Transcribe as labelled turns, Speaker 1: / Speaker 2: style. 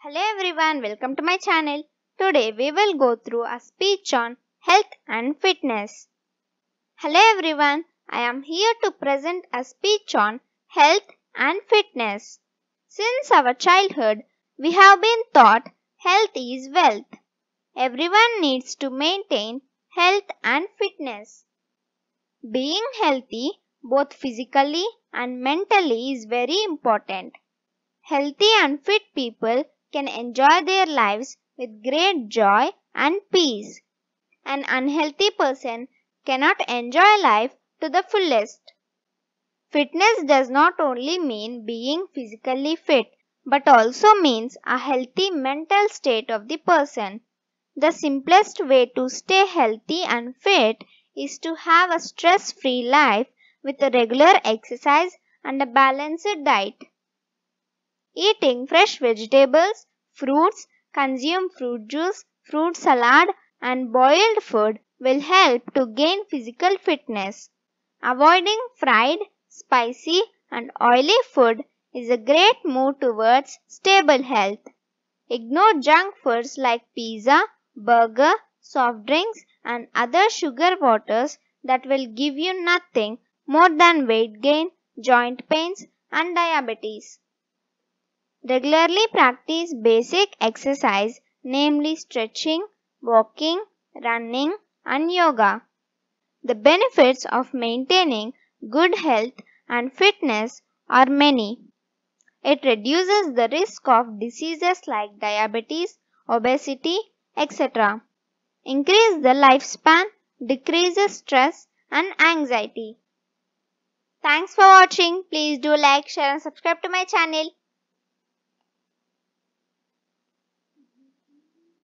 Speaker 1: Hello everyone, welcome to my channel. Today we will go through a speech on health and fitness. Hello everyone, I am here to present a speech on health and fitness. Since our childhood, we have been taught health is wealth. Everyone needs to maintain health and fitness. Being healthy both physically and mentally is very important. Healthy and fit people can enjoy their lives with great joy and peace. An unhealthy person cannot enjoy life to the fullest. Fitness does not only mean being physically fit, but also means a healthy mental state of the person. The simplest way to stay healthy and fit is to have a stress-free life with a regular exercise and a balanced diet. Eating fresh vegetables, fruits, consume fruit juice, fruit salad and boiled food will help to gain physical fitness. Avoiding fried, spicy and oily food is a great move towards stable health. Ignore junk foods like pizza, burger, soft drinks and other sugar waters that will give you nothing more than weight gain, joint pains and diabetes. Regularly practice basic exercise, namely stretching, walking, running, and yoga. The benefits of maintaining good health and fitness are many. It reduces the risk of diseases like diabetes, obesity, etc. Increase the lifespan, decreases stress and anxiety. Thanks for watching. Please do like, share and subscribe to my channel.